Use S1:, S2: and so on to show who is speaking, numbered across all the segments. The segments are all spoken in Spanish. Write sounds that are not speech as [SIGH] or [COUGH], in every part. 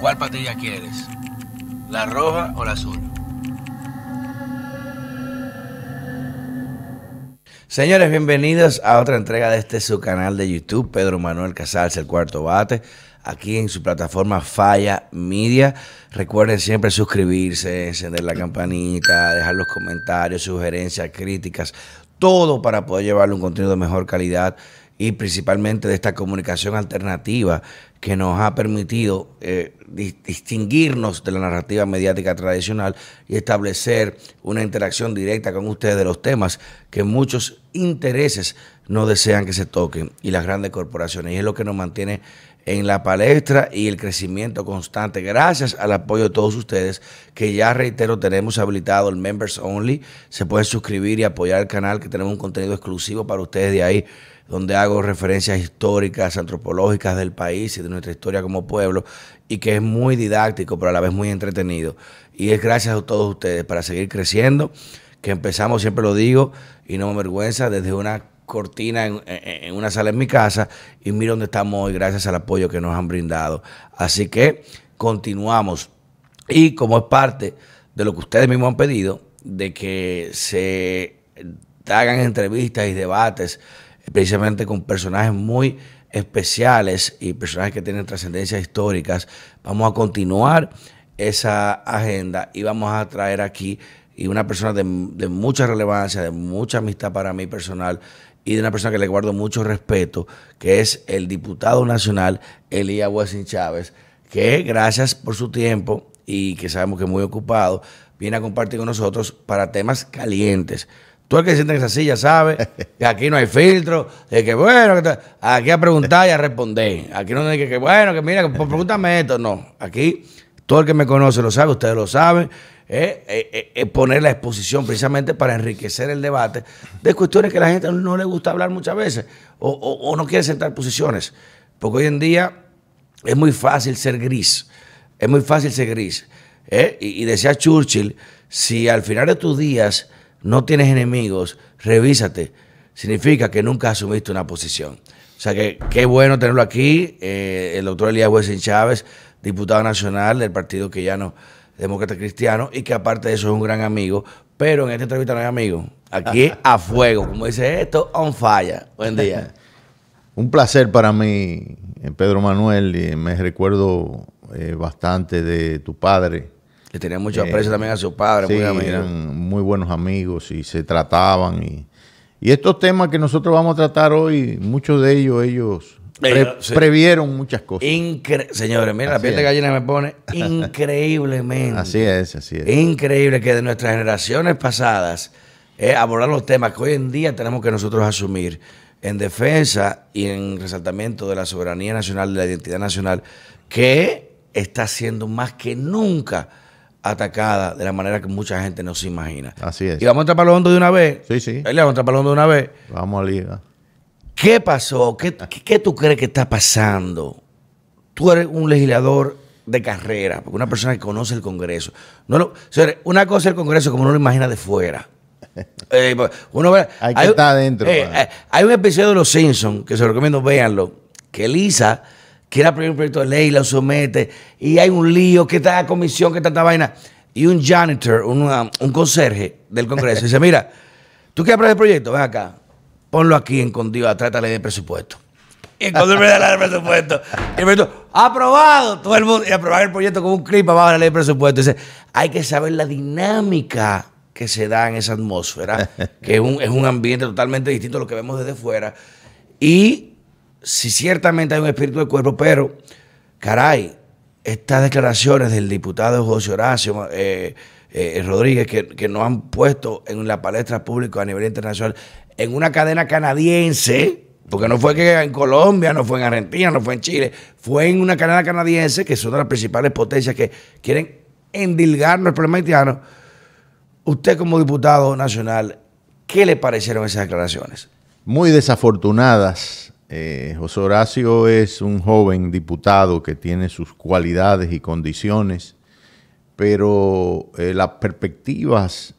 S1: ¿Cuál patilla quieres? ¿La roja o la azul? Señores, bienvenidos a otra entrega de este su canal de YouTube, Pedro Manuel Casals, el cuarto bate, aquí en su plataforma Falla Media. Recuerden siempre suscribirse, encender la campanita, dejar los comentarios, sugerencias, críticas, todo para poder llevarle un contenido de mejor calidad y principalmente de esta comunicación alternativa que nos ha permitido eh, distinguirnos de la narrativa mediática tradicional y establecer una interacción directa con ustedes de los temas que muchos intereses no desean que se toquen y las grandes corporaciones. Y es lo que nos mantiene en la palestra y el crecimiento constante. Gracias al apoyo de todos ustedes, que ya reitero, tenemos habilitado el Members Only. Se pueden suscribir y apoyar el canal, que tenemos un contenido exclusivo para ustedes de ahí donde hago referencias históricas, antropológicas del país y de nuestra historia como pueblo, y que es muy didáctico, pero a la vez muy entretenido. Y es gracias a todos ustedes para seguir creciendo, que empezamos, siempre lo digo, y no me avergüenza, desde una cortina en, una sala en mi casa y mira dónde estamos hoy gracias al apoyo que nos han brindado. Así que continuamos. Y como es parte de lo que ustedes mismos han pedido, de que se hagan entrevistas y debates precisamente con personajes muy especiales y personajes que tienen trascendencias históricas. Vamos a continuar esa agenda y vamos a traer aquí y una persona de, mucha relevancia, de mucha amistad para mí personal y de una persona que le guardo mucho respeto, que es el diputado nacional Elías Wessing Chávez, que gracias por su tiempo y que sabemos que es muy ocupado, viene a compartir con nosotros para temas calientes ...todo el que siente esa silla sabe que aquí no hay filtro, de que bueno, aquí a preguntar y a responder. Aquí no hay que, que bueno, que mira, que, pues, pregúntame esto. No, aquí todo el que me conoce lo sabe, ustedes lo saben. Eh, eh, eh, poner la exposición precisamente para enriquecer el debate de cuestiones que a la gente no le gusta hablar muchas veces o, no quiere sentar posiciones. Porque hoy en día es muy fácil ser gris. Es muy fácil ser gris. y decía Churchill, si al final de tus días no tienes enemigos, revísate, significa que nunca asumiste una posición. O sea que qué bueno tenerlo aquí, eh, el doctor Elías Huesen Chávez, diputado nacional del Partido que ya no Demócrata Cristiano, y que aparte de eso es un gran amigo, pero en esta entrevista no hay amigo. Aquí a fuego, como dice esto, on fire. Buen día.
S2: [LAUGHS] un placer para mí, eh, Pedro Manuel, y me recuerdo eh, bastante de tu padre, le tenía mucho eh, aprecio también a su padre. muy eran muy buenos amigos y se trataban. Y, y, estos temas que nosotros vamos a tratar hoy, muchos de ellos, ellos previeron muchas cosas.
S1: Señores, mira, la piel de gallina me pone [LAUGHS] increíblemente. así
S2: es, así es.
S1: Increíble que de nuestras generaciones pasadas eh, abordar los temas que hoy en día tenemos que nosotros asumir en defensa y en resaltamiento de la soberanía nacional, de la identidad nacional, que está siendo más que nunca atacada de la manera que mucha gente no se imagina. Así es. Y vamos a entrar para de una vez. Sí, sí. Él le vamos a entrar para hondo de una vez. Vamos a liga. ¿Qué pasó? ¿Qué, ¿Qué, tú crees que está pasando? Tú eres un legislador de carrera, una persona que conoce el Congreso. No lo, una cosa es el Congreso como uno lo imagina de fuera. [LAUGHS] Eh, pues, uno ve, hay que estar adentro. Eh, eh, hay un episodio de Los Simpsons que se recomiendo, véanlo, que Lisa quiere aprobar un proyecto de ley, lo somete, y hay un lío, que está la comisión, que está esta vaina. Y un janitor, ah, un conserje del Congreso, dice, mira, ¿tú quieres aprobar el proyecto? Ven acá, ponlo aquí escondido la de de presupuesto. Y cuando me da la ley de presupuesto, el aprobado, todo el mundo, y aprobar el proyecto con un clip abajo de la ley de presupuesto. Dice, hay que saber la dinámica que se da en esa atmósfera, que es un, es un ambiente totalmente distinto a lo que vemos desde fuera. Y si ciertamente hay un espíritu de cuerpo, pero, caray, estas declaraciones del diputado José Horacio eh, eh, Rodríguez, que, nos han puesto en la palestra pública a nivel internacional, en una cadena canadiense, porque no fue que en Colombia, no fue en Argentina, no fue en Chile, fue en una cadena canadiense, que son de las principales potencias que quieren endilgarnos el problema haitiano. Usted como diputado nacional, ¿qué le parecieron esas declaraciones?
S2: Muy desafortunadas, eh, José Horacio es un joven diputado que tiene sus cualidades y condiciones, pero eh, las perspectivas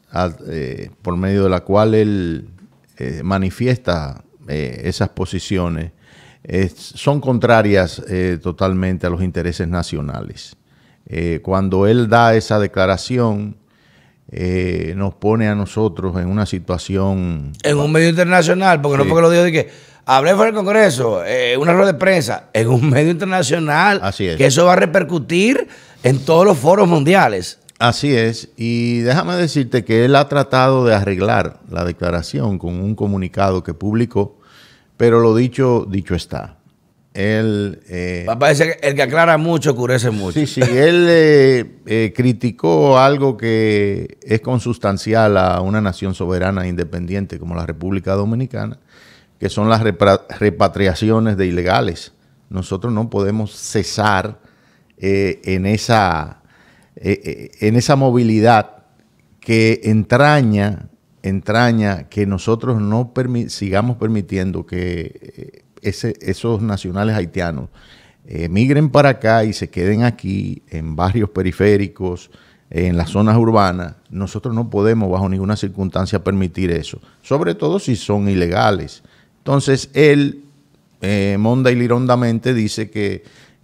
S2: eh, por medio de la cual él eh, manifiesta esas posiciones son contrarias totalmente a los intereses nacionales. cuando él da esa declaración, nos pone a nosotros en una situación. En un medio internacional,
S1: porque no porque lo digo de que Hablé fuera del Congreso, eh, una rueda de prensa, en un medio
S2: internacional. Así es. Que eso va a repercutir en todos los foros mundiales. Así es. Y déjame decirte que él ha tratado de arreglar la declaración con un comunicado que publicó, pero lo dicho, dicho está. Él. Eh,
S1: Parece que el que aclara mucho, curece mucho. Sí,
S2: sí. Él eh, eh, criticó algo que es consustancial a una nación soberana e independiente como la República Dominicana que son las repatriaciones de ilegales. Nosotros no podemos cesar eh, en, esa, eh, eh, en esa movilidad que entraña, entraña que nosotros no sigamos permitiendo que ese, esos nacionales haitianos emigren para acá y se queden aquí en barrios periféricos, en las zonas urbanas, nosotros no podemos bajo ninguna circunstancia permitir eso, sobre todo si son ilegales. Entonces él, eh, monda y lirondamente, dice que,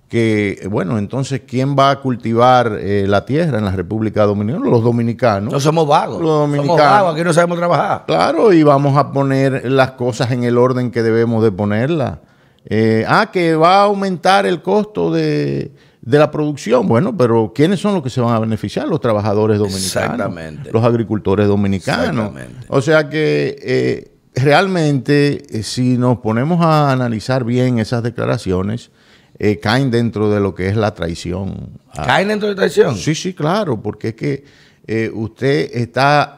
S2: que, bueno, entonces, ¿quién va a cultivar eh, la tierra en la República Dominicana? Los dominicanos. No somos
S1: vagos. Los dominicanos. Somos vagos,
S2: aquí no sabemos trabajar. Claro, y vamos a poner las cosas en el orden que debemos de ponerlas. Eh, ah, que va a aumentar el costo de, de la producción. Bueno, pero ¿quiénes son los que se van a beneficiar? Los trabajadores dominicanos. Exactamente. Los agricultores dominicanos. Exactamente. O sea que eh, realmente, eh, si nos ponemos a analizar bien esas declaraciones, eh, caen dentro de lo que es la traición. Ah, ¿Caen dentro de traición? Sí, sí, claro, porque es que eh, usted está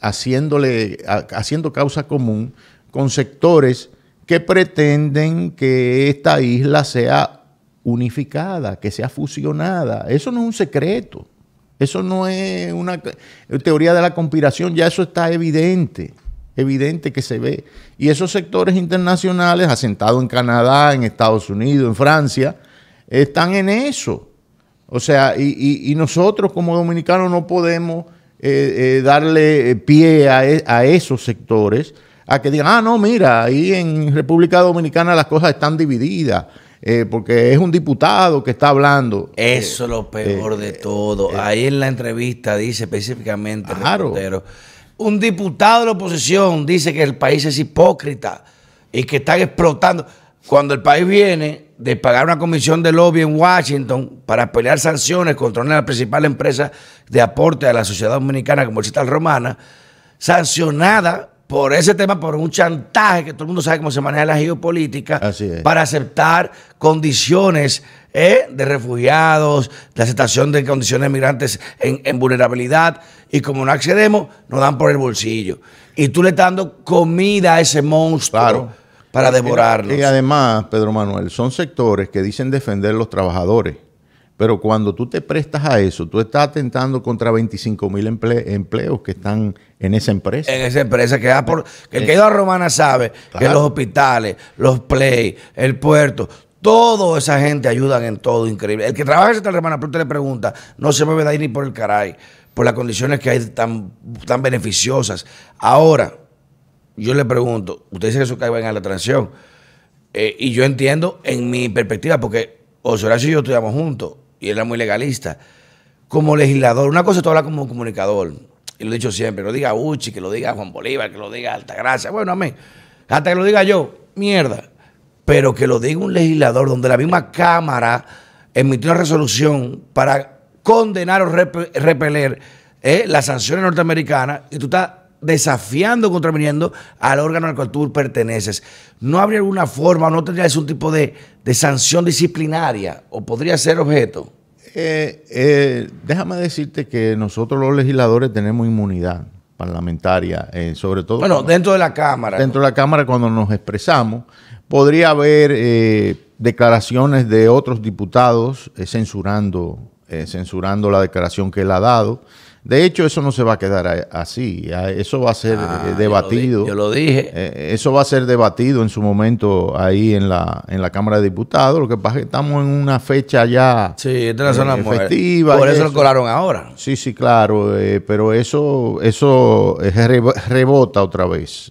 S2: haciéndole, haciendo causa común con sectores que pretenden que esta isla sea unificada, que sea fusionada. Eso no es un secreto. Eso no es una teoría de la conspiración, ya eso está evidente evidente que se ve. Y esos sectores internacionales, asentados en Canadá, en Estados Unidos, en Francia, están en eso. O sea, y, nosotros como dominicanos no podemos eh, eh, darle eh, pie e, a, esos sectores a que digan, ah, no, mira, ahí en República Dominicana las cosas están divididas. porque es un diputado que está hablando.
S1: Eso es lo peor de todo. Ahí en la entrevista dice específicamente, claro. Un diputado de la oposición dice que el país es hipócrita y que están explotando. Cuando el país viene de pagar una comisión de lobby en Washington para pelear sanciones contra una de las principales empresas de aporte a la sociedad dominicana como el Cital Romana, sancionada por ese tema, por un chantaje, que todo el mundo sabe cómo se maneja la geopolítica, para aceptar condiciones eh, de refugiados, de aceptación de condiciones de migrantes en, vulnerabilidad, y como no accedemos, nos dan por el bolsillo. Y tú le estás dando comida a
S2: ese monstruo.
S1: Para devorarlos. Y
S2: además, Pedro Manuel, son sectores que dicen defender los trabajadores pero cuando tú te prestas a eso, tú estás atentando contra 25 mil empleos que están en esa empresa. En
S1: esa empresa que, por,
S2: que el que eh, a Romana
S1: sabe que los hospitales, los play, el puerto, toda esa gente ayudan en todo, increíble. El que trabaja en esta Romana, pero usted le pregunta, no se mueve de ahí ni por el caray, por las condiciones que hay tan, tan beneficiosas. Ahora, yo le pregunto, usted dice que eso cae en la transición, eh, y yo entiendo en mi perspectiva, porque Osorio y yo estudiamos juntos y era muy legalista. Como legislador, una cosa tú hablas como comunicador, y lo he dicho siempre, lo diga Uchi, que lo diga Juan Bolívar, que lo diga Altagracia, bueno, a mí Hasta que lo diga yo, mierda. Pero que lo diga un legislador donde la misma Cámara emitió una resolución para condenar o repeler eh, las sanciones norteamericanas y tú estás desafiando, contraviniendo al órgano al cual tú perteneces. ¿No habría alguna forma, no tendrías un tipo de, sanción disciplinaria
S2: o podría ser objeto? Eh, eh, déjame decirte que nosotros los legisladores tenemos inmunidad parlamentaria, eh, sobre todo... Bueno, dentro de la Cámara. Dentro de la Cámara cuando nos expresamos, podría haber declaraciones de otros diputados censurando, censurando la declaración que él ha dado de hecho, eso no se va a quedar así. Eso va a ser eh, ah, debatido. Yo lo, dije. Eh, eh, eso va a ser debatido en su momento ahí en la, en la Cámara de Diputados. Lo que pasa es que estamos en una fecha ya sí, Por eso, lo colaron ahora. Sí, sí, claro. pero eso, eso rebota otra vez.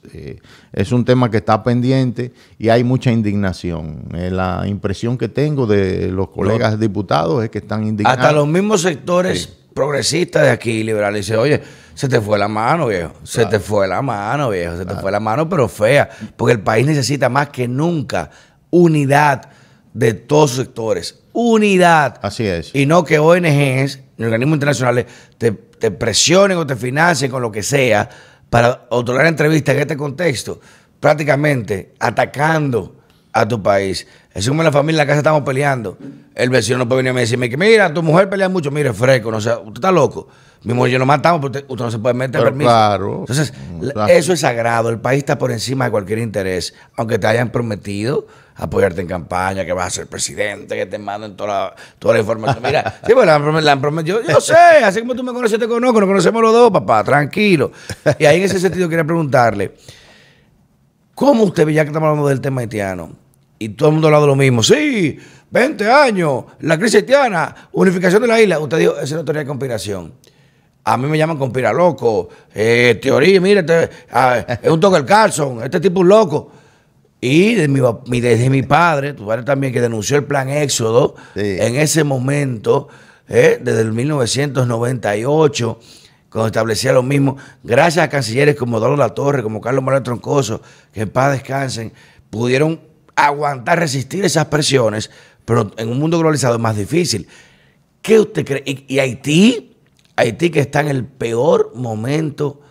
S2: es un tema que está pendiente y hay mucha indignación. la impresión que tengo de los colegas diputados es que están indignados. Hasta los
S1: mismos sectores progresista de aquí, y dice, oye, se te fue la mano, viejo. Se te fue la mano, viejo. Se te fue la mano, pero fea. Porque el país necesita más que nunca unidad de todos sus sectores. Unidad. Así es. Y no que ONGs, organismos internacionales, te, te presionen o te financien con lo que sea para otorgar entrevistas en este contexto, prácticamente atacando a tu país. Es como la familia, en la casa estamos peleando. El vecino no puede venir a decirme que, mira, tu mujer pelea mucho, mire, fresco, no sé, usted está loco. Mi mujer y yo nos matamos, pero usted, no se puede meter permiso. Claro. Entonces, mm, eso es sagrado. El país está por encima de cualquier interés, aunque te hayan prometido apoyarte en campaña, que vas a ser presidente, que te manden toda la, toda la información. Mira, [LAUGHS] sí, pues la, han prometido. Yo, yo, sé, así como tú me conoces, te conozco, nos conocemos los dos, papá, tranquilo. Y ahí en ese sentido quería preguntarle, ¿cómo usted, ya que estamos hablando del tema haitiano, y todo el mundo hablaba de lo mismo. Sí, 20 años, la crisis haitiana, unificación de la isla. Usted dijo, esa es una teoría de conspiración. A mí me llaman conspira loco. Eh, teoría, mire, este, ah, es un toque el Carlson, este tipo es loco. Y mi, desde mi padre, tu padre también, que denunció el plan Éxodo, en ese momento, eh, desde el 1998, cuando establecía lo mismo, gracias a cancilleres como de La Torre, como Carlos Manuel Troncoso, que en paz descansen, pudieron aguantar, resistir esas presiones, pero en un mundo globalizado es más difícil. ¿Qué usted cree? ¿Y, Haití? Haití que está en el peor momento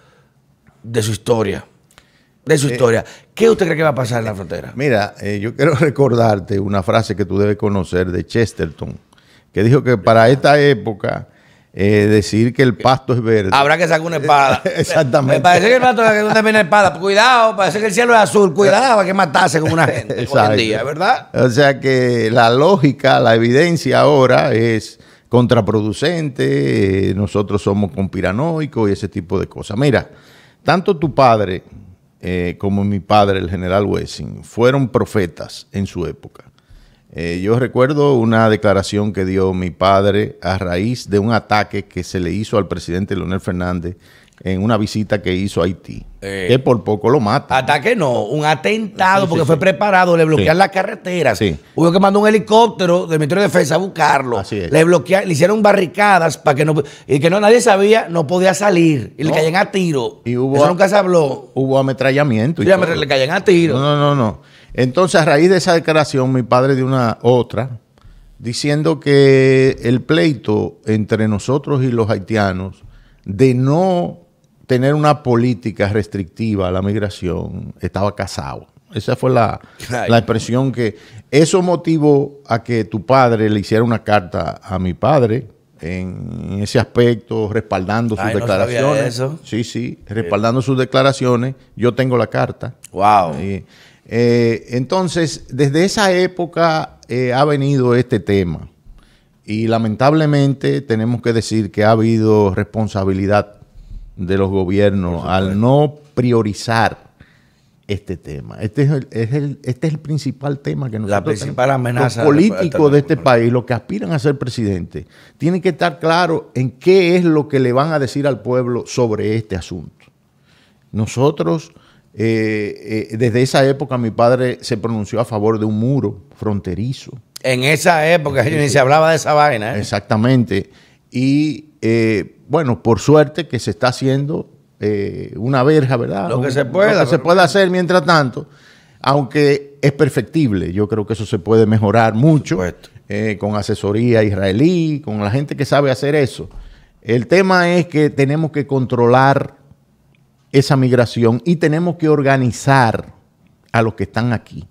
S1: de su historia. De su eh, historia. ¿Qué usted cree que va a pasar en la eh, frontera?
S2: Mira, eh, yo quiero [LAUGHS] recordarte una frase que tú debes conocer de Chesterton, que dijo que para esta época eh, decir que el pasto es verde. Habrá
S1: que sacar una espada. [LAUGHS] Exactamente. Me parece que el pasto es una Cuidado, parece que el cielo es azul. Cuidado, para que matarse con una gente
S2: día, ¿verdad? O sea que la lógica, la evidencia ahora es contraproducente. Eh, nosotros somos conspiranoicos y ese tipo de cosas. Mira, tanto tu padre eh, como mi padre, el general Wessing, fueron profetas en su época. Eh, yo recuerdo una declaración que dio mi padre a raíz de un ataque que se le hizo al presidente Leonel Fernández en una visita que hizo a Haití, eh. que por poco lo mata. Ataque no,
S1: un atentado, porque fue preparado, le bloquearon la carretera. Hubo que mandó un helicóptero del Ministerio de Defensa a buscarlo. Le bloquearon, le hicieron barricadas para que no, y que no nadie sabía, no podía
S2: salir,
S1: y le caían a tiro.
S2: Y hubo, Eso nunca se habló. Hubo ametrallamiento. Y, le caían a tiro. no, no, no. Entonces, a raíz de esa declaración, mi padre dio una otra, diciendo que el pleito entre nosotros y los haitianos de no tener una política restrictiva a la migración estaba casado. Esa fue la, expresión que... Eso motivó a que tu padre le hiciera una carta a mi padre en ese aspecto, respaldando sus declaraciones. Sí, sí, eh. respaldando sus declaraciones. Yo tengo la carta. Wow. Eh, entonces, desde esa época eh, ha venido este tema y lamentablemente tenemos que decir que ha habido responsabilidad de los gobiernos al no priorizar este tema. Este es el, este principal tema que nos La principal amenaza. Los políticos de este país, los que aspiran a ser presidente, tienen que estar claros en qué es lo que le van a decir al pueblo sobre este asunto. Nosotros eh, eh, desde esa época mi padre se pronunció a favor de un muro fronterizo. En esa época, ni se hablaba de esa vaina. ¿eh? Exactamente. Y bueno, por suerte que se está haciendo una verja, ¿verdad? Lo que se pueda. se puede hacer mientras tanto, aunque es perfectible, yo creo que eso se puede mejorar mucho con asesoría israelí, con la gente que sabe hacer eso. El tema es que tenemos que controlar esa migración y tenemos que organizar a los que están aquí.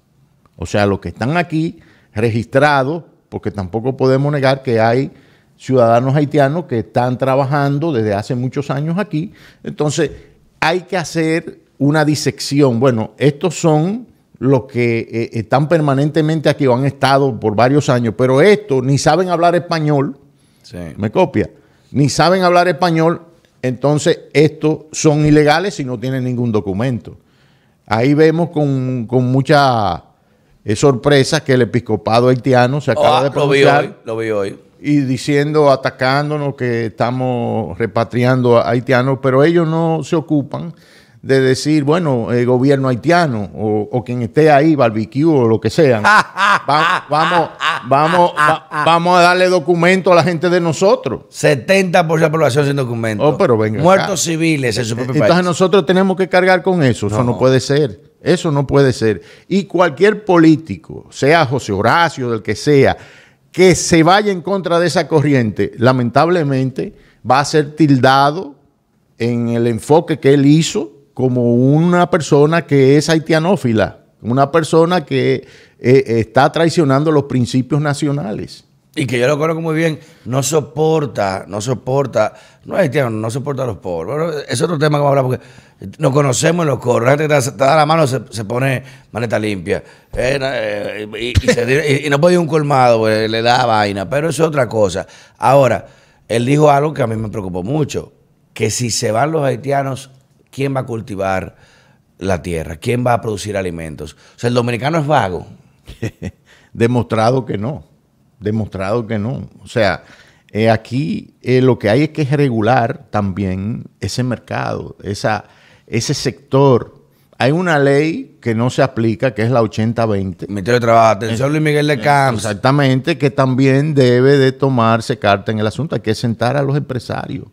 S2: O sea, los que están aquí registrados, porque tampoco podemos negar que hay ciudadanos haitianos que están trabajando desde hace muchos años aquí. Entonces, hay que hacer una disección. Bueno, estos son los que eh, están permanentemente aquí o han estado por varios años, pero estos ni saben hablar español. ¿Me copia? Ni saben hablar español, entonces estos son ilegales y no tienen ningún documento. Ahí vemos con, mucha eh, sorpresa que el episcopado haitiano se acaba ah, de pronunciar. lo hoy. Y diciendo, atacándonos que estamos repatriando a haitianos, pero ellos no se ocupan de decir, bueno, el eh, gobierno haitiano o, quien esté ahí, barbecue o lo que sea, [LAUGHS] vamos, vamos, vamos a darle documento a la gente de nosotros. 70% por la población sin documento. Oh, Muertos
S1: civiles en su eh, propio Entonces
S2: nosotros tenemos que cargar con eso. Eso no puede ser. Eso no puede ser. Y cualquier político, sea José Horacio, del que sea, que se vaya en contra de esa corriente, lamentablemente va a ser tildado en el enfoque que él hizo como una persona que es haitianófila, una persona que eh, está traicionando los principios nacionales. Y que yo lo conozco muy bien, no soporta, no soporta, no es haitiano, no soporta
S1: a los pobres. es otro tema que vamos a hablar porque nos conocemos en los coros. La gente que te da la mano se, pone maleta limpia. Eh, eh, y, no puede ir un colmado, pues, le da vaina, pero es otra cosa. Ahora, él dijo algo que a mí me preocupó mucho, que si se van los haitianos ¿quién va a cultivar la tierra? ¿Quién va a producir
S2: alimentos? O sea, el dominicano es vago. [LAUGHS] Demostrado que no. Demostrado que no. O sea, eh, aquí eh, lo que hay es que regular también ese mercado, esa, ese sector. Hay una ley que no se aplica, que es la 80-20. Ministerio de Trabajo, atención Luis Miguel de eh, Campos, Exactamente, que también debe de tomarse carta en el asunto. Hay que sentar a los empresarios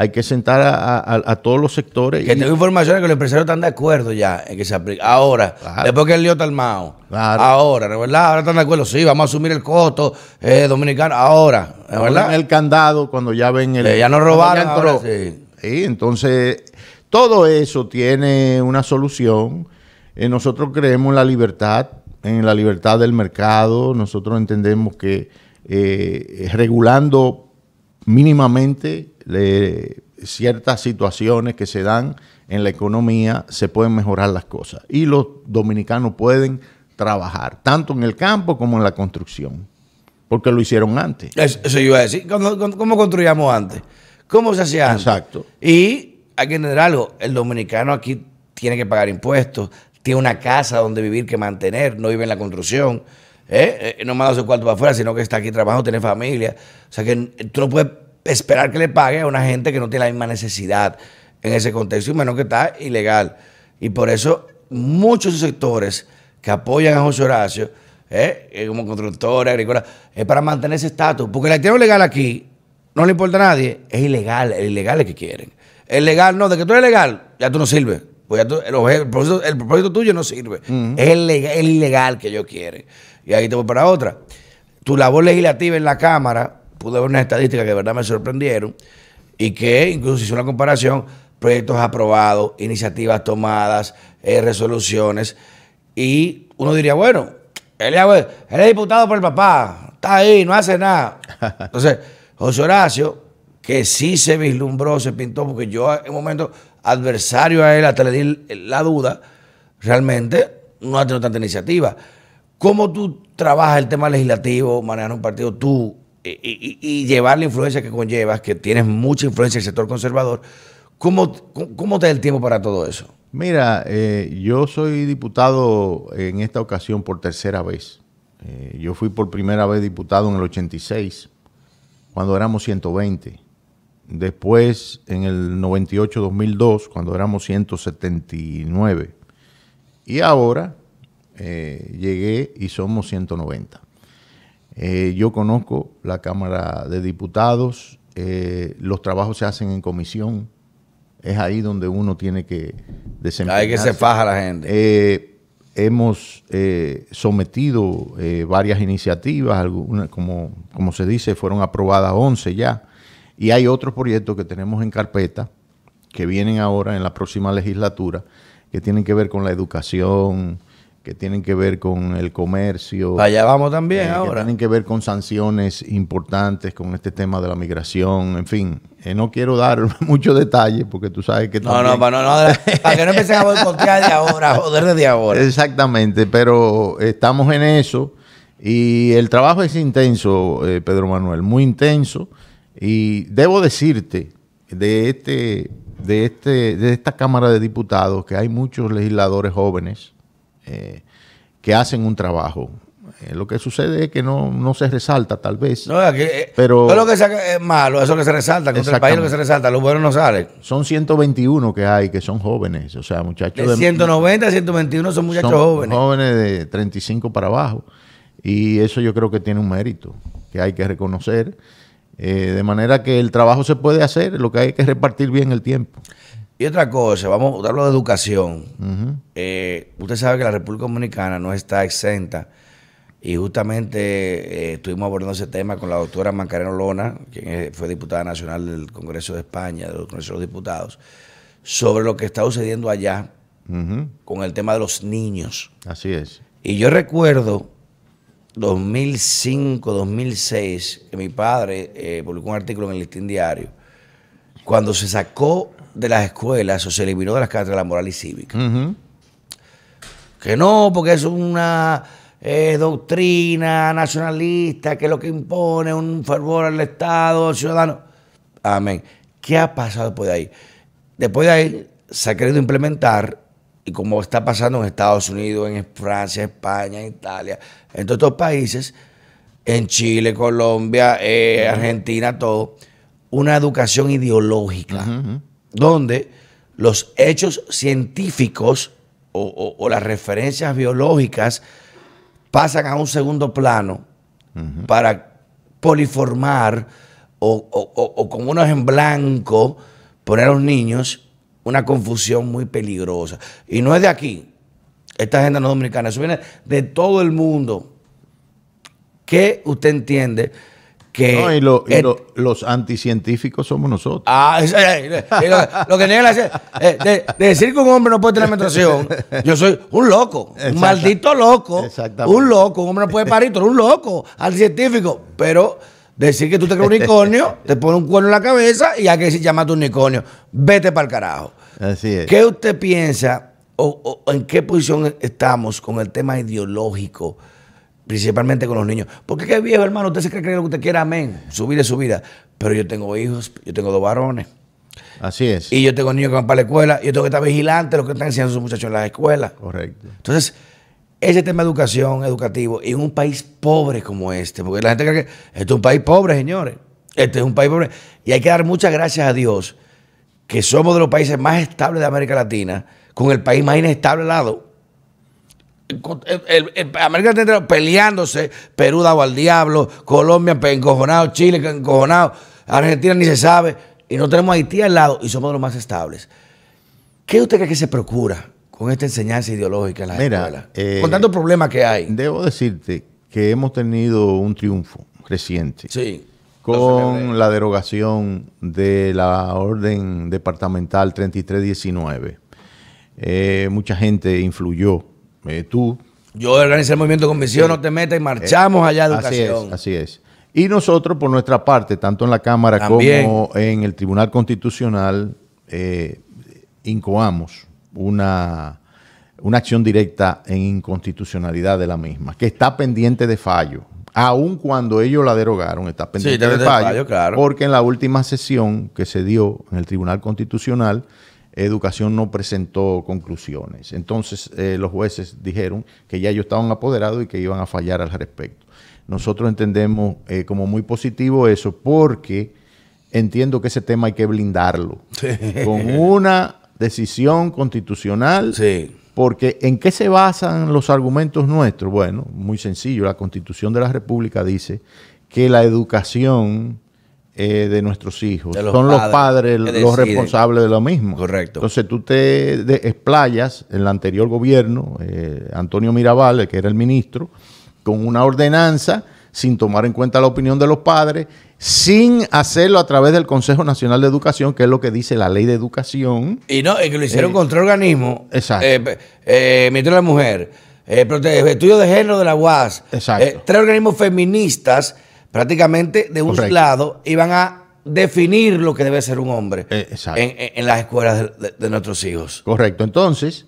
S2: hay que sentar a, todos los sectores. Que información tengo que los empresarios están de acuerdo ya en que se aplique. Ahora,
S1: después que el lío está armado. Ahora, ¿verdad? Ahora están de acuerdo. Sí, vamos a asumir el costo eh, dominicano.
S2: Ahora, ¿verdad? el candado cuando ya ven el. Eh, ya nos robaron. sí. entonces, todo eso tiene una solución. Eh, nosotros creemos en la libertad, en la libertad del mercado. Nosotros entendemos que regulando mínimamente ciertas situaciones que se dan en la economía se pueden mejorar las cosas y los dominicanos pueden trabajar, tanto en el campo como en la construcción, porque lo hicieron antes. Eso, iba a decir, ¿Cómo, construíamos antes? ¿Cómo se hacía antes? Exacto.
S1: Y hay que entender algo, el dominicano aquí tiene que pagar impuestos, tiene una casa donde vivir que mantener, no vive en la construcción, ¿eh? eh no manda su cuarto para afuera, sino que está aquí trabajando, tiene familia, o sea que tú no puedes esperar que le pague a una gente que no tiene la misma necesidad en ese contexto y menos que está ilegal. Y por eso muchos sectores que apoyan a José Horacio, eh, eh, como constructores, agrícolas, es para mantener ese estatus. Porque la actividad legal aquí no le importa a nadie, es ilegal, el ilegal es que quieren. El legal no, de que tú eres legal, ya tú no sirves. Pues el, propósito, tuyo no sirve. Es el, el, ilegal que ellos quieren. Y ahí te voy para otra. Tu labor legislativa en la Cámara pude ver unas estadísticas que de verdad me sorprendieron y que incluso hizo una comparación, proyectos aprobados, iniciativas tomadas, eh, resoluciones, y uno diría, bueno, él es, diputado por el papá, está ahí, no hace nada. [LAUGHS] Entonces, José Horacio, que sí se vislumbró, se pintó, porque yo en un momento adversario a él, hasta le di la duda, realmente no ha tenido tanta iniciativa. ¿Cómo tú trabajas el tema legislativo, manejar un partido tú y, llevar la influencia que conllevas, que tienes mucha influencia en el sector conservador, ¿cómo, te da el tiempo para todo eso?
S2: Mira, eh, yo soy diputado en esta ocasión por tercera vez. Eh, yo fui por primera vez diputado en el 86, cuando éramos 120. Después, en el 98-2002, cuando éramos 179. Y ahora eh, llegué y somos 190. Eh, yo conozco la Cámara de Diputados, eh, los trabajos se hacen en comisión, es ahí donde uno tiene que desempeñar. Hay que se faja la gente. Eh, hemos sometido varias iniciativas, algunas, como, como, se dice, fueron aprobadas 11 ya, y hay otros proyectos que tenemos en carpeta que vienen ahora en la próxima legislatura, que tienen que ver con la educación, que tienen que ver con el comercio. Allá vamos también eh, ahora. Que tienen que ver con sanciones importantes, con este tema de la migración, en fin. Eh, no quiero dar [LAUGHS] muchos detalles porque tú sabes que... No, no,
S1: para, que no empiecen a [LAUGHS]
S2: boicotear de ahora, joder de ahora. Exactamente, pero estamos en eso y el trabajo es intenso, eh, Pedro Manuel, muy intenso. Y debo decirte de, este, de, este, de esta Cámara de Diputados que hay muchos legisladores jóvenes eh, que hacen un trabajo. Eh, lo que sucede es que no, se resalta, tal vez. Eh, pero, lo que es
S1: malo, eso que se resalta, contra el país lo que se
S2: resalta, Los buenos no sale. Son 121 que hay, que son jóvenes, o sea, muchachos de... 190
S1: a 121 son muchachos son jóvenes.
S2: Jóvenes de 35 para abajo. Y eso yo creo que tiene un mérito que hay que reconocer. de manera que el trabajo se puede hacer, lo que hay que repartir bien el tiempo. Y otra cosa, vamos a hablar de educación. Eh, usted sabe que
S1: la República Dominicana no está exenta. Y justamente eh, estuvimos abordando ese tema con la doctora Mancareno Lona, quien fue diputada nacional del Congreso de España, del Congreso de Diputados, sobre lo que está sucediendo allá con el tema de los niños. Así es. Y yo recuerdo 2005, 2006, que mi padre eh, publicó un artículo en el Listín Diario, cuando se sacó de las escuelas o se eliminó de las cátedras moral y cívica. Que no, porque es una eh, doctrina nacionalista, que es lo que impone un fervor al Estado, al ciudadano. Amén. ¿Qué ha pasado después de ahí? Después de ahí se ha querido implementar, y como está pasando en Estados Unidos, en Francia, España, Italia, en todos estos países, en Chile, Colombia, eh, Argentina, todo, una educación ideológica donde los hechos científicos o, las referencias biológicas pasan a un segundo plano para poliformar o, o con unos en blanco poner a los niños una confusión muy peligrosa. Y no es de aquí, esta
S2: agenda no dominicana, eso viene de todo el mundo. ¿Qué usted entiende? No, y, los anticientíficos somos nosotros.
S1: Ah, eh, lo, que niega la, eh, decir que un hombre no puede tener menstruación, [LAUGHS] yo soy un loco, un maldito loco, un loco, un hombre no puede parir, un loco, anticientífico, pero... Decir que tú te crees un unicornio, [LAUGHS] te pone un cuerno en la cabeza y hay que decir llama un unicornio. Vete para el carajo. Así es. ¿Qué usted piensa o en qué posición estamos con el tema ideológico? principalmente con los niños. Porque qué viejo, hermano, usted se cree que lo que usted quiera, amén, su vida es su vida. Pero yo tengo hijos, yo tengo dos varones. Así es. Y yo tengo niños que van para la escuela, yo tengo que estar vigilante de lo que están enseñando sus muchachos en las escuelas. Correcto. Entonces, ese tema de educación, educativo, en un país pobre como este, porque la gente cree que este es un país pobre, señores. Este es un país pobre. Y hay que dar muchas gracias a Dios que somos de los países más estables de América Latina, con el país más inestable al lado. Eh, el, América peleándose, Perú dado al diablo, Colombia encojonado, Chile encojonado, Argentina ni se sabe, y no tenemos a Haití al lado y somos los más estables. ¿Qué usted cree que se procura con esta enseñanza ideológica en la Mira,
S2: eh, con tantos problemas que hay. Debo decirte que hemos tenido un triunfo reciente. Con la derogación de la orden departamental 3319. Eh, mucha gente influyó eh, tú.
S1: Yo organizé el movimiento Convención, no te metas y marchamos eh, allá a educación.
S2: Así es, así es. Y nosotros, por nuestra parte, tanto en la Cámara como en el Tribunal Constitucional, eh, incoamos una, una acción directa en inconstitucionalidad de la misma, que está pendiente de fallo aun cuando ellos la derogaron, está pendiente de fallo, fallo claro. porque en la última sesión que se dio en el Tribunal Constitucional educación no presentó conclusiones. Entonces eh, los jueces dijeron que ya ellos estaban apoderados y que iban a fallar al respecto. Nosotros entendemos eh, como muy positivo eso porque entiendo que ese tema hay que blindarlo [LAUGHS] con una decisión constitucional. Porque ¿en qué se basan los argumentos nuestros? Bueno, muy sencillo, la Constitución de la República dice que la educación eh, de nuestros hijos. Son los padres los responsables de lo mismo. Correcto. Entonces tú te explayas en el anterior gobierno, eh, Antonio Mirabal, que era el ministro, con una ordenanza sin tomar en cuenta la opinión de los padres, sin hacerlo a través del Consejo Nacional de Educación, que es lo que dice la ley de educación.
S1: Y no, y que lo hicieron eh, contra organismos. Exacto. ministro de la Mujer, Estudio de Género de la UAS, exacto. tres organismos feministas prácticamente de un lado iban a definir lo que debe ser un hombre eh,
S2: en, las escuelas de, nuestros hijos. Correcto. Entonces,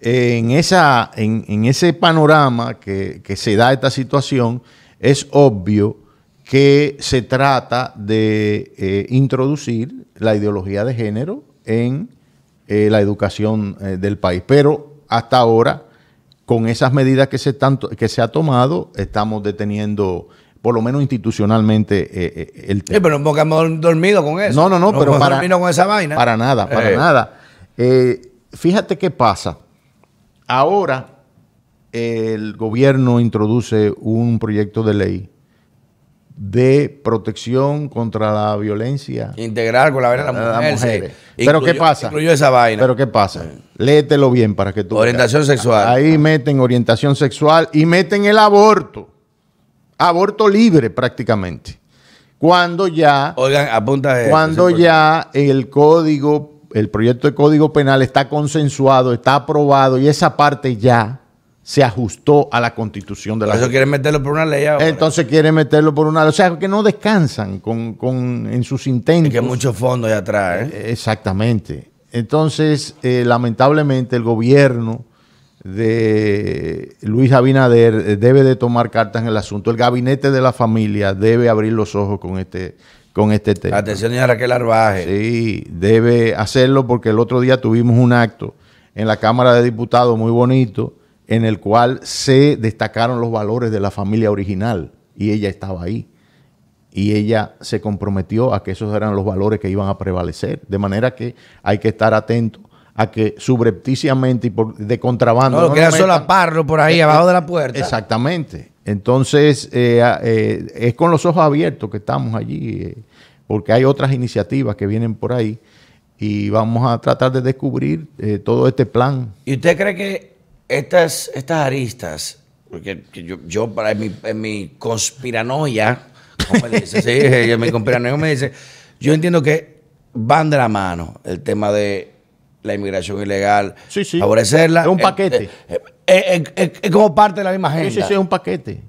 S2: en, esa, en, ese panorama que, se da esta situación, es obvio que se trata de eh, introducir la ideología de género en eh, la educación del país. Pero hasta ahora, con esas medidas que se, tanto, que se ha tomado, estamos deteniendo por lo menos institucionalmente, eh, eh, el tema. Sí, pero no hemos dormido con eso. No, no, no, pero para, con
S1: esa vaina. para nada, para eh. nada.
S2: fíjate qué pasa. Ahora el gobierno introduce un proyecto de ley de protección contra la violencia.
S1: Integral con la violencia de mujer. Pero ¿qué pasa? Incluyó
S2: esa vaina. Pero ¿qué pasa? Léetelo bien para que tú... Orientación sexual. Ahí meten orientación sexual y meten el aborto aborto libre prácticamente. Cuando ya, Oigan, apunta cuando ya el código, el proyecto de código penal está consensuado, está aprobado y esa parte ya se ajustó a la constitución de la Eso quieren
S1: meterlo por una ley ahora.
S2: Entonces quiere meterlo por una ley. O sea, que no descansan con, en sus intentos. Y que muchos fondos ya atrás. ¿eh? Eh, exactamente. Entonces, eh, lamentablemente, el gobierno de Luis Abinader eh, debe de tomar cartas en el asunto. El gabinete de la familia debe abrir los ojos con este, con este tema. Atención a Raquel Arbaje. Sí, debe hacerlo porque el otro día tuvimos un acto en la Cámara de Diputados muy bonito en el cual se destacaron los valores de la familia original y ella estaba ahí. Y ella se comprometió a que esos eran los valores que iban a prevalecer. De manera que hay que estar atentos a que subrepticiamente y de contrabando. No, solo a parro por ahí, eh, abajo eh, de la puerta. Exactamente. Entonces, eh, es con los ojos abiertos que estamos allí, porque hay otras iniciativas que vienen por ahí y vamos a tratar de descubrir todo este plan. ¿Y usted cree que estas, estas
S1: aristas, porque yo, yo para mi, en mi conspiranoia, como me dice? [LAUGHS] mi conspiranoia me dice, yo entiendo que van de la mano el tema de la inmigración ilegal, favorecerla. Es un eh, paquete. Eh, eh, es, como parte de la misma agenda. Sí, sí, es un paquete.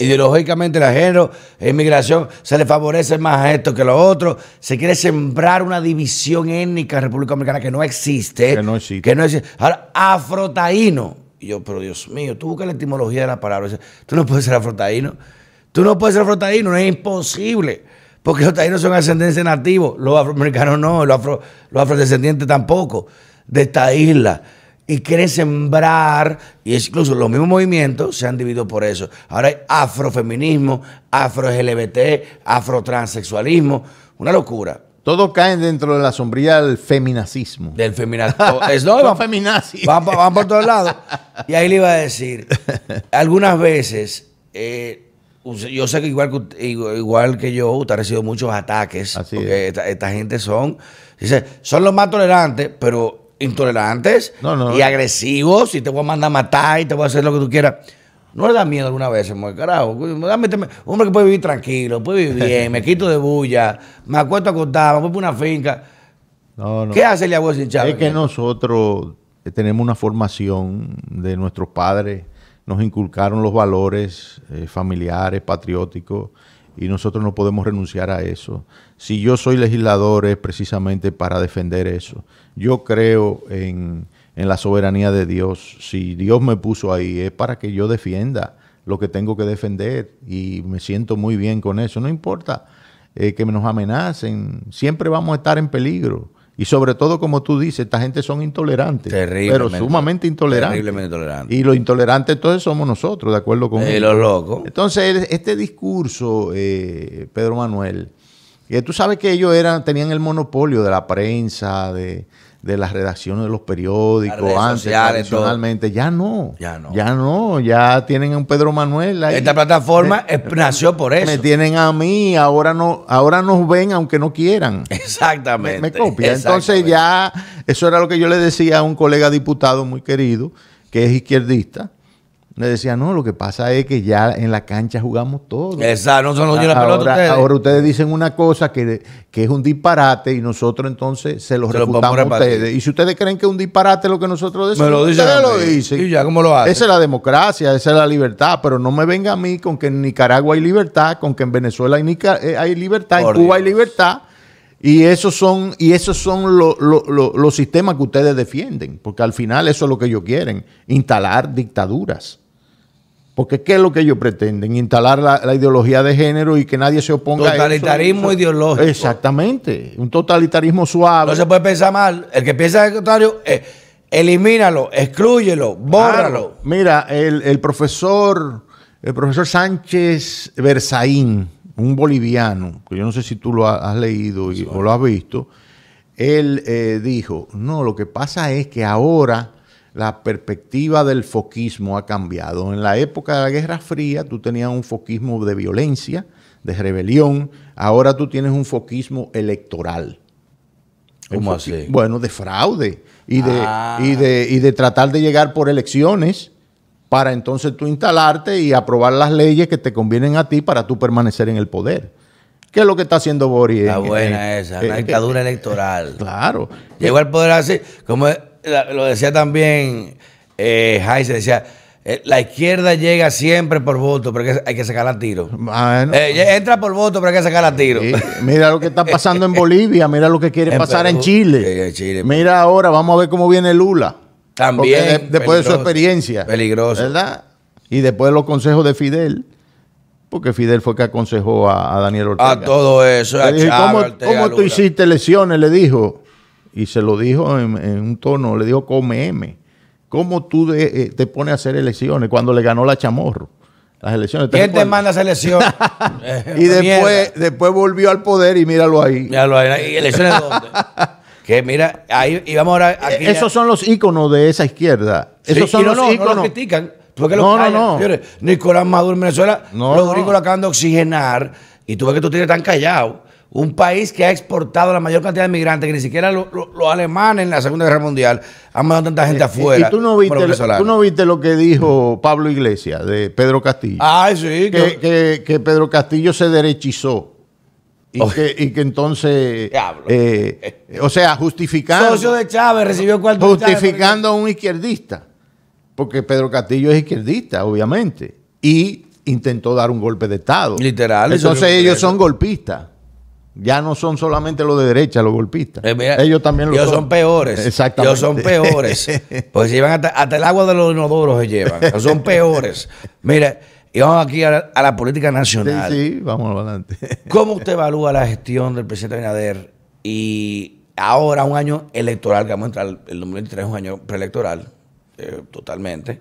S1: Ideológicamente, la género, inmigración, se le favorece más a esto que a lo otro. Se quiere sembrar una división étnica en República Dominicana que no existe. Que no existe. Ahora, afrotaíno. Y yo, pero Dios mío, tú buscas la etimología de la palabra. Tú no puedes ser afrotaíno. Tú no puedes ser afrotaíno, no es imposible porque los taínos son ascendencia nativos, los afroamericanos no, los, afro, afrodescendientes tampoco, de esta isla. Y quieren sembrar, y incluso los mismos movimientos se han dividido por eso. Ahora hay afrofeminismo, afro-LGBT, afrotransexualismo, una locura. Todos caen dentro de la sombrilla del feminacismo. Del feminacismo. [LAUGHS] Es van, por todos lados. [LAUGHS] Y ahí le iba a decir, algunas veces eh, yo sé que igual que, igual que yo, usted ha recibido muchos ataques. porque esta, gente son, dice, son los más tolerantes, pero intolerantes y agresivos. Y te voy a mandar a matar y te voy a hacer lo que tú quieras. No le da miedo alguna vez, hombre, carajo. Dame, hombre que puede vivir tranquilo, puede vivir [LAUGHS] bien, me quito de bulla, me acuesto acostado, me voy para una finca. ¿Qué hace el abuelo sin Es que
S2: nosotros tenemos una formación de nuestros padres nos inculcaron los valores eh, familiares, patrióticos, y nosotros no podemos renunciar a eso. Si yo soy legislador es precisamente para defender eso. Yo creo en, en la soberanía de Dios. Si Dios me puso ahí es para que yo defienda lo que tengo que defender y me siento muy bien con eso. No importa eh, que nos amenacen, siempre vamos a estar en peligro. Y sobre todo, como tú dices, esta gente son intolerantes. Pero sumamente intolerantes. Terriblemente intolerantes. Y los intolerantes entonces somos nosotros, de acuerdo con... Y eh, los locos. Entonces, este discurso, eh, Pedro Manuel, que eh, tú sabes que ellos eran, tenían el monopolio de la prensa, de, de las redacciones de los periódicos, antes, sociales, tradicionalmente. Ya no. Ya no. Ya no. Ya tienen un Pedro Manuel. Esta
S1: plataforma nació por eso. Me
S2: tienen a mí, ahora no, ahora nos ven aunque no quieran. [LAUGHS] Exactamente. Me, Entonces ya, eso era lo que yo le decía a un colega diputado muy querido, que es izquierdista, me decía, no, lo que pasa es que ya en la cancha jugamos todos.
S1: Exacto, no son los ahora, ustedes. Ahora
S2: ustedes dicen una cosa que, es un disparate y nosotros entonces se los se a ustedes. Y si ustedes creen que es un disparate lo que nosotros decimos, lo dicen ustedes lo dicen. Esa es la democracia, esa es la libertad. Pero no me venga a mí con que en Nicaragua hay libertad, con que en Venezuela hay, eh, libertad, en Cuba hay libertad. Y esos son, y esos son los sistemas que ustedes defienden, porque al final eso es lo que ellos quieren, instalar dictaduras. Porque ¿qué es lo que ellos pretenden? Instalar la, ideología de género y que nadie se oponga totalitarismo Totalitarismo ideológico. Exactamente. Un totalitarismo suave. No se puede pensar mal. El que piensa el contrario, eh, elimínalo, exclúyelo, bórralo. mira, el, profesor, el profesor Sánchez Versaín, un boliviano, que yo no sé si tú lo has leído o lo has visto, él eh, dijo, no, lo que pasa es que ahora la perspectiva del foquismo ha cambiado. En la época de la Guerra Fría tú tenías un foquismo de violencia, de rebelión, ahora tú tienes un foquismo electoral. ¿Cómo así? Bueno, de fraude ah. y de, y, de, tratar de llegar por elecciones para entonces tú instalarte y aprobar las leyes que te convienen a ti para tú permanecer en el poder. ¿Qué es lo que está haciendo Boris? La eh, buena eh, esa, eh, dictadura electoral. Claro. Llegó
S1: al poder así, como lo decía también eh, decía, eh, la izquierda llega siempre por voto, pero hay que sacar a tiro. Eh, entra por voto, pero hay
S2: que sacar a tiro. Mira lo que está pasando en [LAUGHS] Bolivia, mira lo que quiere pasar en
S1: Chile. Pues.
S2: Mira ahora, vamos a ver cómo viene Lula. También. después de su experiencia. Peligroso. ¿Verdad? Y después de los consejos de Fidel. Porque Fidel fue que aconsejó a, Daniel Ortega. A todo eso. A ¿cómo tú hiciste lesiones? Le dijo y se lo dijo en, un tono, le dijo, come M. ¿Cómo tú eh, te pones a hacer elecciones cuando le ganó la chamorro? Las elecciones. ¿Quién te manda esa elecciones? [LAUGHS] Eh, y después, después volvió al poder y míralo ahí. Míralo ahí. ¿Y elecciones dónde? [LAUGHS] que mira, ahí,
S1: y vamos ahora eh, Esos son
S2: los íconos de esa izquierda. Esos son los íconos. No los critican. no, no,
S1: Nicolás Maduro en Venezuela, los gringos lo acaban de oxigenar y tú ves que tú tienes tan callado un país que ha exportado la mayor cantidad de migrantes, que ni siquiera los alemanes en la Segunda Guerra Mundial han mandado tanta gente eh, eh, afuera. ¿Y, tú, no
S2: viste lo, que dijo Pablo Iglesias de Pedro Castillo? sí. Que, que, Pedro Castillo se derechizó. Y, que, entonces, eh, o sea, justificando... Socio de Chávez recibió cuarto Justificando a un izquierdista, porque Pedro Castillo es izquierdista, obviamente, y intentó dar un golpe de Estado. Literal. Entonces ellos son golpistas. Ya no son solamente los de derecha, los golpistas. Eh, ellos también lo ellos son. peores. Exactamente. Ellos son peores. [LAUGHS] Pues llevan hasta, hasta, el agua de los inodoros se llevan. son
S1: peores. Mira, y vamos aquí a la, política nacional. Sí, sí, vamos adelante. [LAUGHS] ¿Cómo usted evalúa la gestión del presidente Abinader y ahora un año electoral, que vamos a entrar, el 2023 es un año preelectoral, eh, totalmente.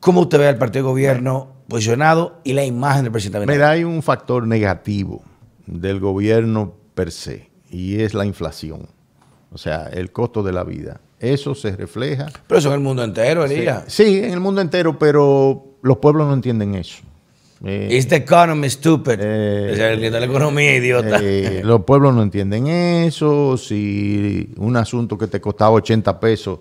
S1: ¿Cómo usted ve al partido de gobierno posicionado y la imagen del presidente Me
S2: Mira, hay un factor negativo del gobierno per se, y es la inflación, o sea, el costo de la vida. Eso se refleja. Pero eso en el mundo entero, Elías. Sí, en el mundo entero, pero los pueblos no entienden eso. Es eh, It's the economy, stupid. Eh, es el la
S1: economía, eh, idiota. [LAUGHS]
S2: los pueblos no entienden eso. Si un asunto que te costaba 80 pesos,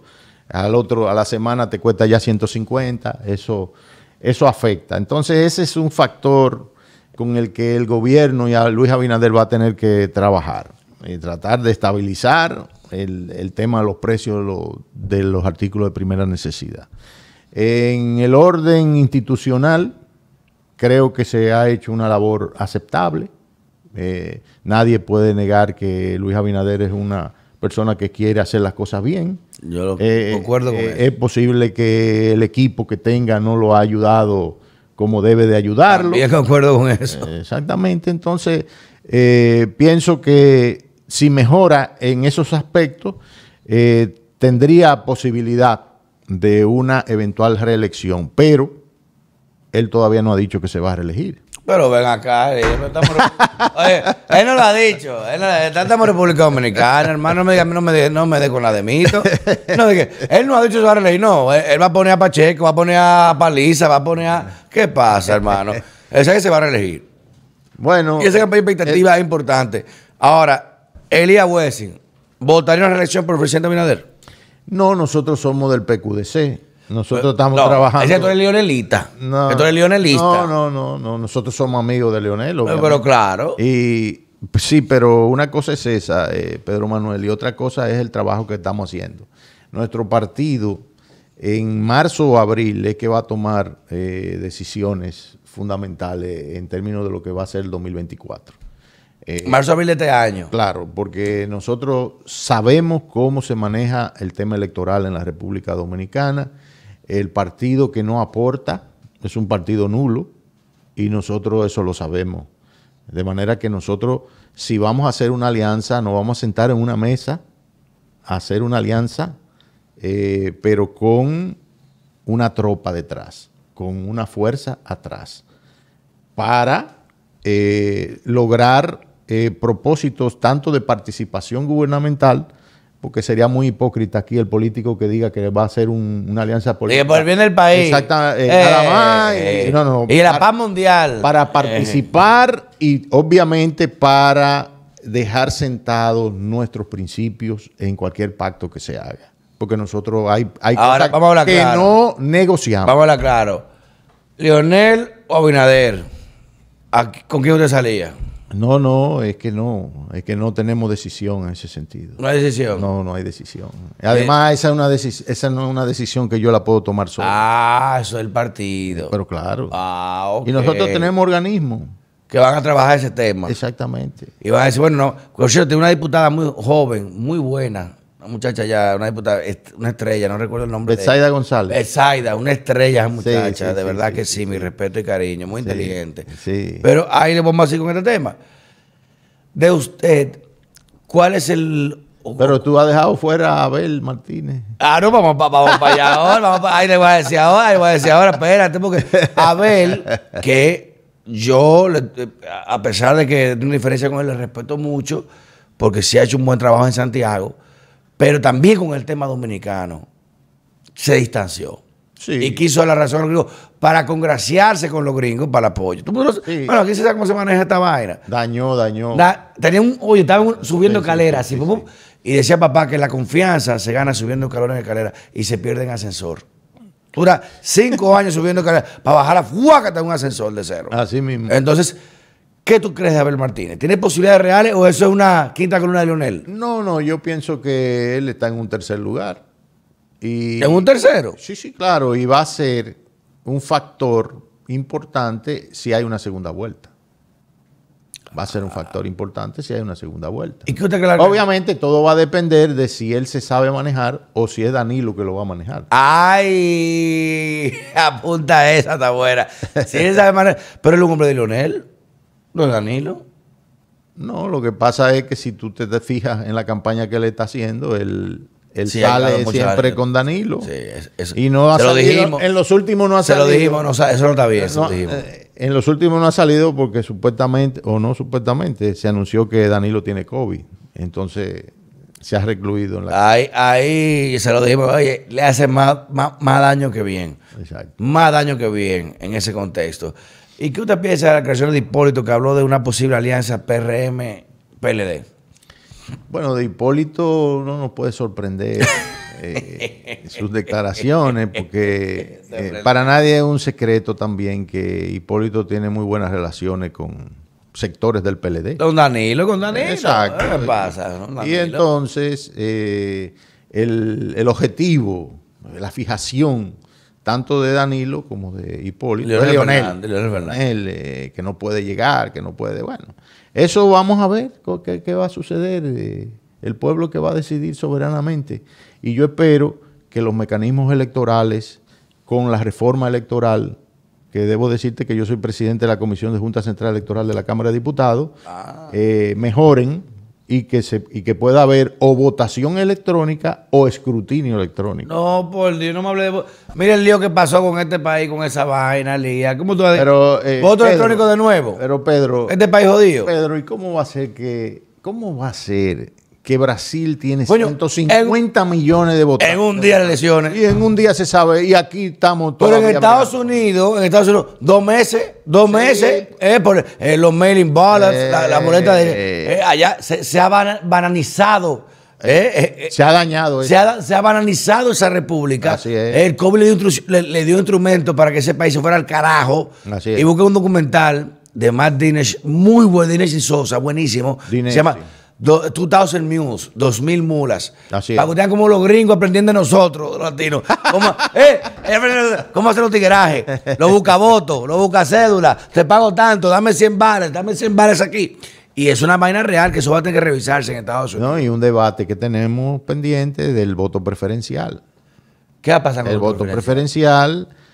S2: al otro, a la semana te cuesta ya 150, eso, eso afecta. Entonces, ese es un factor con el que el gobierno y a Luis Abinader va a tener que trabajar y tratar de estabilizar el, tema de los precios de los, artículos de primera necesidad. En el orden institucional, creo que se ha hecho una labor aceptable. Eh, nadie puede negar que Luis Abinader es una persona que quiere hacer las cosas bien. Yo lo eh, concuerdo eh, Es posible que el equipo que tenga no lo ha ayudado cómo debe de ayudarlo. Yo acuerdo con eso. exactamente, entonces eh, pienso que si mejora en esos aspectos, eh, tendría posibilidad de una eventual reelección, pero él todavía no ha dicho que se va a reelegir.
S1: Pero ven acá, estamos. él no lo ha dicho. Él estamos en República Dominicana, hermano. No me, dé con la de mito. él no ha dicho va a reelegir, no. Él, va a poner a Pacheco, va a poner a Paliza, va a poner a. ¿Qué pasa, hermano? Ese que se va a reelegir. Bueno. Y esa campaña expectativa es eh, importante. Ahora, Elías Wessing, ¿votaría una reelección
S2: por el presidente Abinader? No, nosotros somos del PQDC. Nosotros estamos trabajando. Ese tú
S1: eres Lionelita. No. No,
S2: no, no, no. Nosotros somos amigos de Leonel. Pero claro. Y sí, pero una cosa es esa, eh, Pedro Manuel, y otra cosa es el trabajo que estamos haciendo. Nuestro partido en marzo o abril es que va a tomar eh, decisiones fundamentales en términos de lo que va a ser el 2024. Eh, marzo, abril de este año. Claro, porque nosotros sabemos cómo se maneja el tema electoral en la República Dominicana el partido que no aporta es un partido nulo y nosotros eso lo sabemos. De manera que nosotros, si vamos a hacer una alianza, nos vamos a sentar en una mesa a hacer una alianza, eh, pero con una tropa detrás, con una fuerza atrás, para eh, lograr eh, propósitos tanto de participación gubernamental porque sería muy hipócrita aquí el político que diga que va a ser una alianza política. Y por bien del país. Exactamente. Eh, eh, eh, y, la paz mundial. Para participar y obviamente para dejar sentados nuestros principios en cualquier pacto que se haga. Porque nosotros hay, hay que no negociamos. Vamos a
S1: hablar claro. Leonel o Abinader, ¿con quién usted salía?
S2: No, no, es que no, es que no tenemos decisión en ese sentido. No hay decisión. No, no hay decisión. Eh, Además, esa, es una esa no es una decisión que yo la puedo tomar sola. Ah, eso es
S1: el partido. Pero claro. Ah, Y nosotros tenemos organismos. Que van a trabajar ese tema.
S2: Exactamente.
S1: Y van a decir, bueno, no, yo tengo una diputada muy joven, muy buena, muchacha ya, una diputada, una estrella, no recuerdo el nombre. Esaida González. Esaida una estrella muchacha, de verdad que sí, mi respeto y cariño, muy inteligente. Sí. Pero ahí le vamos así con este tema. De usted, ¿cuál es el... Pero tú has dejado
S2: fuera a Abel Martínez.
S1: Ah, no, vamos, para allá ahora. ahí le voy a decir ahora, le voy a decir ahora, espérate, porque Abel, que yo, a pesar de que tengo una diferencia con él, le respeto mucho, porque sí ha hecho un buen trabajo en Santiago pero también con el tema dominicano se distanció. Sí. Y quiso la razón para congraciarse con los gringos para el apoyo. Bueno, aquí se sabe cómo se maneja esta vaina. Dañó, dañó. tenía un, oye, estaba subiendo calera escaleras y decía papá que la confianza se gana subiendo calor en calera y se pierde en ascensor. Dura cinco años subiendo escaleras para bajar a hasta un ascensor de cero. Así mismo. Entonces, ¿Qué tú crees de
S2: Abel Martínez? ¿Tiene posibilidades reales o eso es una quinta columna de Lionel? No, no, yo pienso que él está en un tercer lugar. Y, ¿En un tercero? Sí, sí, claro, y va a ser un factor importante si hay una segunda vuelta. Va a ser un factor importante si hay una segunda vuelta. ¿Y qué usted Obviamente todo va a depender de si él se sabe manejar o si es Danilo que lo va a manejar. ¡Ay! Apunta esa, está buena. Si él sabe manejar. Pero él es un hombre de Lionel. ¿Lo Danilo? No, lo que pasa es que si tú te, fijas en la campaña que él está haciendo, él, sale siempre con Danilo. Sí, y no ha salido. Lo dijimos, en los últimos no ha salido. Se lo dijimos, no, eso no está bien. dijimos. Eh, en los últimos no ha salido porque supuestamente, o no supuestamente, se anunció que Danilo tiene COVID. Entonces se ha recluido en la
S1: ahí, ahí se lo dijimos, oye, le
S2: hace más, más, más daño que bien. Exacto. Más
S1: daño que bien en ese contexto. ¿Y qué usted piensa de la creación de Hipólito que habló de una posible
S2: alianza PRM-PLD? Bueno, de Hipólito no nos puede sorprender eh, sus declaraciones, porque
S1: [LAUGHS] eh, para nadie
S2: es un secreto también que Hipólito tiene muy buenas relaciones con sectores del PLD.
S1: Don Danilo, con Danilo. Exacto. ¿Qué pasa?
S2: Y entonces, eh, el, el objetivo, la fijación tanto de Danilo como de Hipólito. Leonel, eh, que no puede llegar, que no puede. Bueno, eso vamos a ver qué, va a suceder. Eh, el pueblo que va a decidir soberanamente. Y yo espero que los mecanismos electorales, con la reforma electoral, que debo decirte que yo soy presidente de la Comisión de Junta Central Electoral de la Cámara de Diputados, ah. eh, mejoren y que, se, y que pueda haber o votación electrónica o escrutinio electrónico.
S1: No, por Dios, no me hable de... Mira el lío que pasó con este país, con esa vaina, Lía. ¿Cómo tú pero, eh, ¿Voto electrónico
S2: de nuevo? Pero Pedro... Este país jodido. Pedro, ¿y cómo va a ser que... ¿Cómo va a ser que Brasil tiene 150 millones de votantes. En un día de elecciones. Y en un día se sabe, y aquí estamos todos. Pero en Estados
S1: Unidos, en Estados Unidos, dos meses, dos meses, eh, por, eh, los mailing ballots, la, eh. boleta de. allá se, ha bananizado. se ha
S2: dañado. Se ha,
S1: se bananizado esa república. Así es. El COVID le dio, instrumentos para que ese país se fuera al carajo. Y busqué un documental de Matt Dinesh, muy buen Dinesh y Sosa, buenísimo. Dinesh, se llama. 2000 mules, 2000 mulas. Así es. Para como los gringos aprendiendo de nosotros, los latinos. ¿Cómo, [LAUGHS] eh, eh, eh, eh, ¿Cómo hacer lo busca voto lo busca cédula Te pago tanto, dame 100 bares, dame 100 bares aquí.
S2: Y es una vaina real que eso va a tener que revisarse en Estados Unidos. No, y un debate que tenemos pendiente del voto preferencial. ¿Qué va a pasar con el voto preferencial? preferencial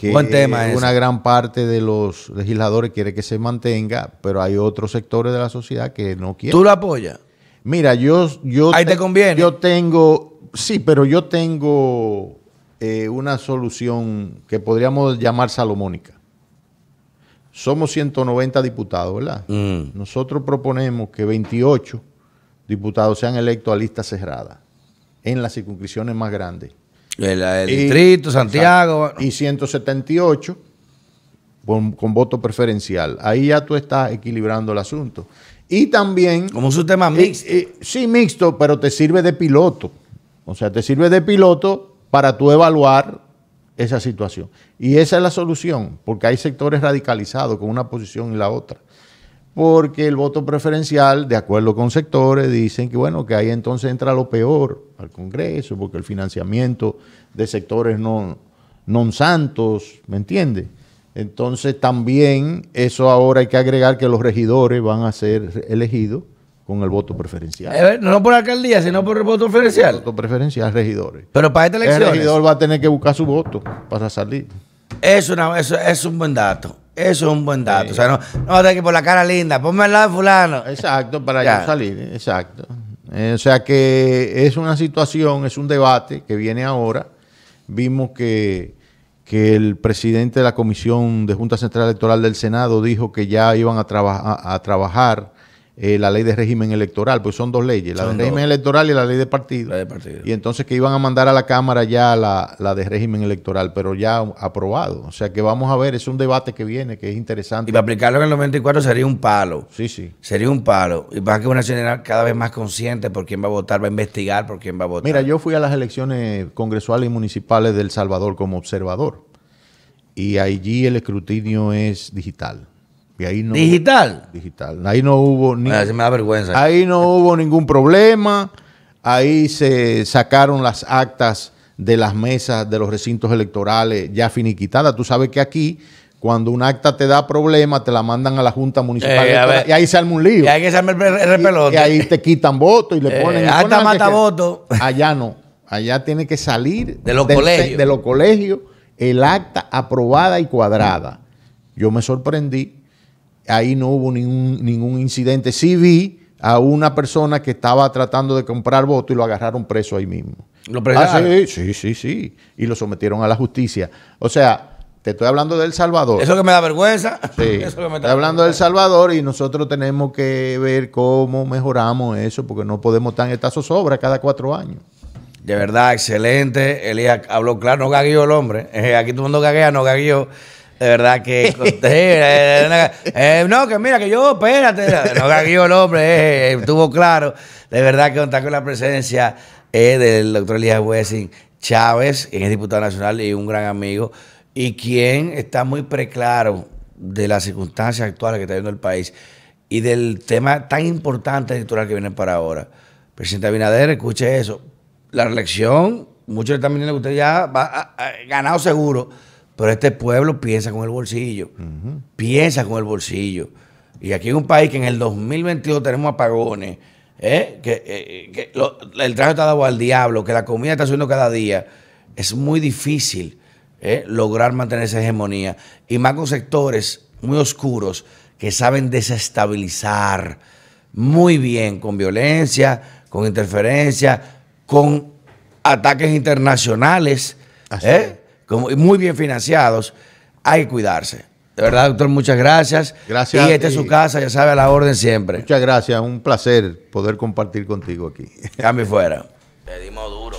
S2: que Buen eh, tema una gran parte de los legisladores quiere que se mantenga, pero hay otros sectores de la sociedad que no quieren. ¿Tú lo apoyas? Mira, yo, yo ahí te, conviene. Yo tengo, sí, pero yo tengo eh, una solución que podríamos llamar salomónica. Somos 190 diputados, ¿verdad? Mm. Nosotros proponemos que 28 diputados sean electos a lista cerrada en las circunscripciones más grandes
S1: el, distrito, Santiago.
S2: y 178 con, voto preferencial. Ahí ya tú estás equilibrando el asunto. Y también... Como un sistema mixto. sí, mixto, pero te sirve de piloto. O sea, te sirve de piloto para tú evaluar esa situación. Y esa es la solución, porque hay sectores radicalizados con una posición y la otra porque el voto preferencial, de acuerdo con sectores, dicen que bueno, que ahí entonces entra lo peor al Congreso, porque el financiamiento de sectores no, non santos, ¿me entiendes? Entonces también eso ahora hay que agregar que los regidores van a ser elegidos con el voto preferencial. Eh, no por alcaldía, sino por el voto preferencial. voto preferencial, regidores. Pero para esta elección. El regidor va a tener que buscar su voto para salir.
S1: eso, es un buen dato. Eso es un buen dato. O sea, no, no que por la cara linda, ponme al lado
S2: de fulano. Exacto, para yo salir, exacto. Eh, o sea que es una situación, es un debate que viene ahora. Vimos que, que el presidente de la Comisión de Junta Central Electoral del Senado dijo que ya iban a, a trabajar eh, la ley de régimen electoral, pues son dos leyes, la de régimen electoral y la ley de partido. Y entonces que iban a mandar a la Cámara ya la, la, de régimen electoral, pero ya aprobado. O sea que vamos a ver, es un debate que viene, que es interesante. Y para aplicarlo en el 94 sería un palo. Sí, sí.
S1: Sería un palo. Y para que una general cada vez más consciente por quién va a votar, va a investigar por quién va a votar.
S2: Mira, yo fui a las elecciones congresuales y municipales del Salvador como observador. Y allí el escrutinio es digital digital. digital. Ahí no hubo Ahí no hubo ningún problema. Ahí se sacaron las actas de las mesas de los recintos electorales ya finiquitadas. Tú sabes que aquí cuando un acta te da problema, te la mandan a la Junta Municipal. Eh, y ahí se arma un lío. Y ahí el, y, te quitan votos y le eh, ponen. Eh, mata votos. Allá no. Allá tiene que salir de los colegios el acta aprobada y cuadrada. Yo me sorprendí ahí no hubo ningún, incidente. Sí vi a una persona que estaba tratando de comprar voto y lo agarraron preso ahí mismo. ¿Lo ah, sí, sí, sí, sí. Y lo sometieron a la justicia. O sea, te estoy hablando de El Salvador. Eso que me da vergüenza. Sí, [LAUGHS] estoy hablando de El Salvador y nosotros tenemos que ver cómo mejoramos eso, porque no podemos estar en esta zozobra cada cuatro años.
S1: De verdad, excelente. Elías habló claro, no gagueó el hombre. Eh, aquí todo el mundo gaguea, no gagueó. De verdad que. [LAUGHS] Eh, no, que mira, que yo, espérate. No, que el hombre eh, eh, estuvo claro. De verdad que contar con la presencia del doctor Elías Wessing Chávez, quien es diputado nacional y un gran amigo, y quien está muy preclaro de las circunstancias actuales que está viviendo el país y del tema tan importante electoral que viene para ahora. Presidente Abinader, escuche eso. La reelección, muchos están diciendo que usted ya va ganado seguro pero este pueblo piensa con el bolsillo. Piensa con el bolsillo. Y aquí en un país que en el 2022 tenemos apagones, ¿eh? que, eh, eh, el traje está dado al diablo, que la comida está subiendo cada día, es muy difícil lograr mantener esa hegemonía. Y más con sectores muy oscuros que saben desestabilizar muy bien con violencia, con interferencia, con ataques internacionales. Así ¿eh? como, muy bien financiados, hay que cuidarse. De verdad, doctor, muchas gracias.
S2: Gracias. Y esta es su
S1: casa, ya sabe, a la orden
S2: siempre. Muchas gracias, un placer poder compartir contigo aquí. Cambio fuera.
S1: Pedimos duro.